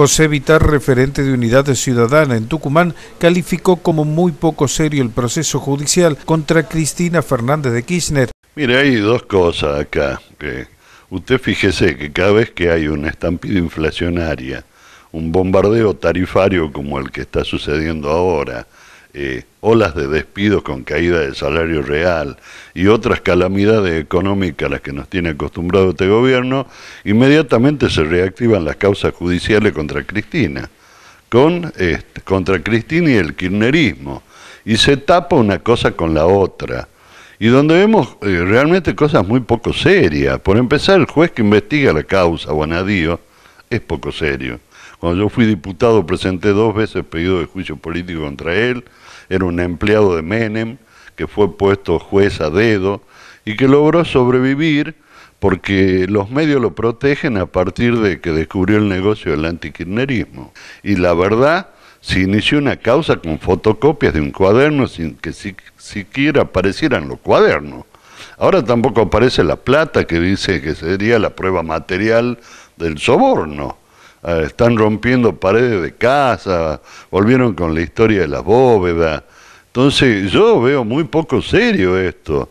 José Vitar, referente de Unidad Ciudadana en Tucumán, calificó como muy poco serio el proceso judicial contra Cristina Fernández de Kirchner. Mire, hay dos cosas acá. Que usted fíjese que cada vez que hay una estampida inflacionaria, un bombardeo tarifario como el que está sucediendo ahora, olas de despidos con caída del salario real y otras calamidades económicas a las que nos tiene acostumbrado este gobierno, inmediatamente se reactivan las causas judiciales contra Cristina, con, este, contra Cristina y el kirchnerismo, y se tapa una cosa con la otra. Y donde vemos eh, realmente cosas muy poco serias. Por empezar, el juez que investiga la causa, Bonadío, es poco serio. Cuando yo fui diputado presenté dos veces pedido de juicio político contra él, era un empleado de Menem que fue puesto juez a dedo y que logró sobrevivir porque los medios lo protegen a partir de que descubrió el negocio del antikirchnerismo. Y la verdad, se inició una causa con fotocopias de un cuaderno sin que siquiera aparecieran los cuadernos. Ahora tampoco aparece la plata que dice que sería la prueba material del soborno. Ah, están rompiendo paredes de casa, volvieron con la historia de la bóveda. Entonces yo veo muy poco serio esto.